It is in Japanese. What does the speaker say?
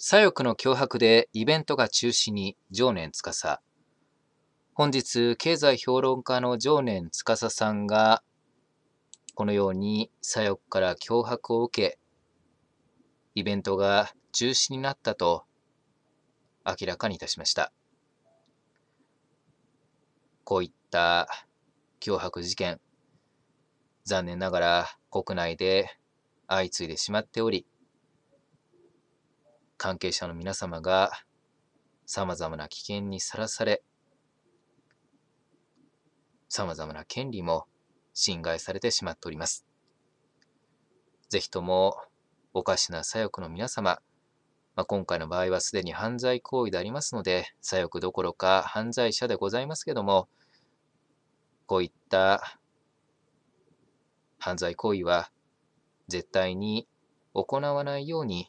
左翼の脅迫でイベントが中止に常年司本日経済評論家の常年司さんがこのように左翼から脅迫を受けイベントが中止になったと明らかにいたしましたこういった脅迫事件残念ながら国内で相次いでしまっており関係者の皆様がさまざまな危険にさらされ、さまざまな権利も侵害されてしまっております。ぜひとも、おかしな左翼の皆様、まあ、今回の場合はすでに犯罪行為でありますので、左翼どころか犯罪者でございますけども、こういった犯罪行為は絶対に行わないように